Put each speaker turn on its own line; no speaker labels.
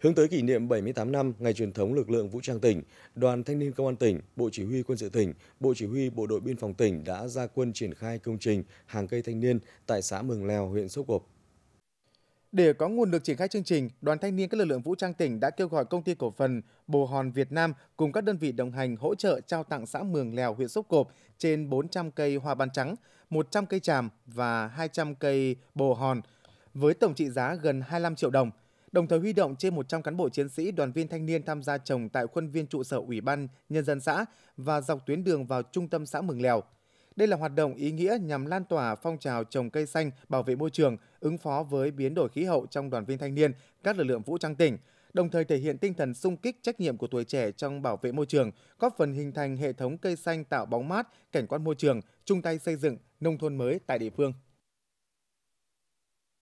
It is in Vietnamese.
Hướng tới kỷ niệm 78 năm ngày truyền thống lực lượng vũ trang tỉnh, Đoàn Thanh niên Công an tỉnh, Bộ Chỉ huy Quân sự tỉnh, Bộ Chỉ huy Bộ đội Biên phòng tỉnh đã ra quân triển khai công trình hàng cây thanh niên tại xã Mường Lèo, huyện Sốc Cộp. Để có nguồn lực triển khai chương trình, Đoàn Thanh niên các lực
lượng vũ trang tỉnh đã kêu gọi công ty cổ phần Bồ Hòn Việt Nam cùng các đơn vị đồng hành hỗ trợ trao tặng xã Mường Lèo, huyện Sốc Cộp trên 400 cây hoa ban trắng, 100 cây tràm và 200 cây bồ hòn với tổng trị giá gần 25 triệu đồng – đồng thời huy động trên 100 cán bộ chiến sĩ đoàn viên thanh niên tham gia trồng tại khuôn viên trụ sở Ủy ban Nhân dân xã và dọc tuyến đường vào trung tâm xã Mường Lèo. Đây là hoạt động ý nghĩa nhằm lan tỏa phong trào trồng cây xanh, bảo vệ môi trường, ứng phó với biến đổi khí hậu trong đoàn viên thanh niên, các lực lượng vũ trang tỉnh, đồng thời thể hiện tinh thần sung kích trách nhiệm của tuổi trẻ trong bảo vệ môi trường, góp phần hình thành hệ thống cây xanh tạo bóng mát, cảnh quan môi trường, chung tay xây dựng nông thôn mới tại địa phương.